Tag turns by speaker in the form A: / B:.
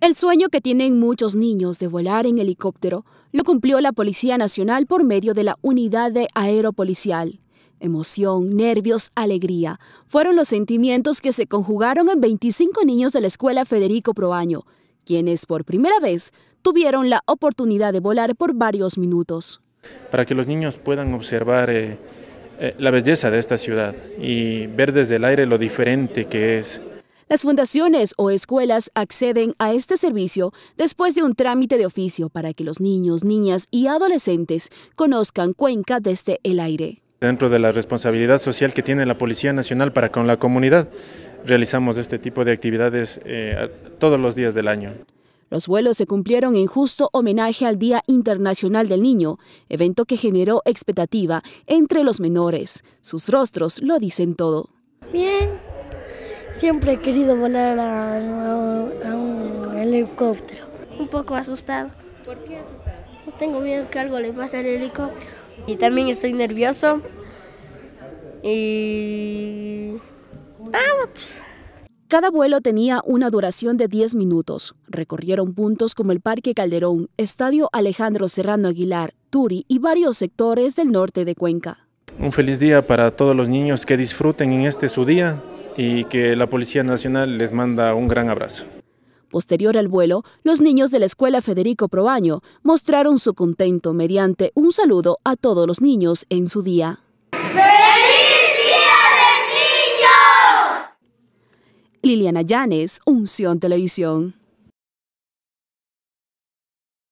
A: El sueño que tienen muchos niños de volar en helicóptero lo cumplió la Policía Nacional por medio de la Unidad de Aeropolicial. Emoción, nervios, alegría fueron los sentimientos que se conjugaron en 25 niños de la Escuela Federico Proaño, quienes por primera vez tuvieron la oportunidad de volar por varios minutos.
B: Para que los niños puedan observar eh, eh, la belleza de esta ciudad y ver desde el aire lo diferente que es,
A: las fundaciones o escuelas acceden a este servicio después de un trámite de oficio para que los niños, niñas y adolescentes conozcan Cuenca desde el aire.
B: Dentro de la responsabilidad social que tiene la Policía Nacional para con la comunidad, realizamos este tipo de actividades eh, todos los días del año.
A: Los vuelos se cumplieron en justo homenaje al Día Internacional del Niño, evento que generó expectativa entre los menores. Sus rostros lo dicen todo.
B: Bien, Siempre he querido volar a, un helicóptero. Un poco asustado.
A: ¿Por qué asustado? tengo miedo que algo le pase al helicóptero. Y también estoy nervioso. Y... Ah, Cada vuelo tenía una duración de 10 minutos. Recorrieron puntos como el Parque Calderón, Estadio Alejandro Serrano Aguilar, Turi y varios sectores del norte de Cuenca.
B: Un feliz día para todos los niños que disfruten en este su día y que la Policía Nacional les manda un gran abrazo.
A: Posterior al vuelo, los niños de la Escuela Federico Probaño mostraron su contento mediante un saludo a todos los niños en su día. ¡Feliz
B: Día del Niño!
A: Liliana Llanes, Unción Televisión.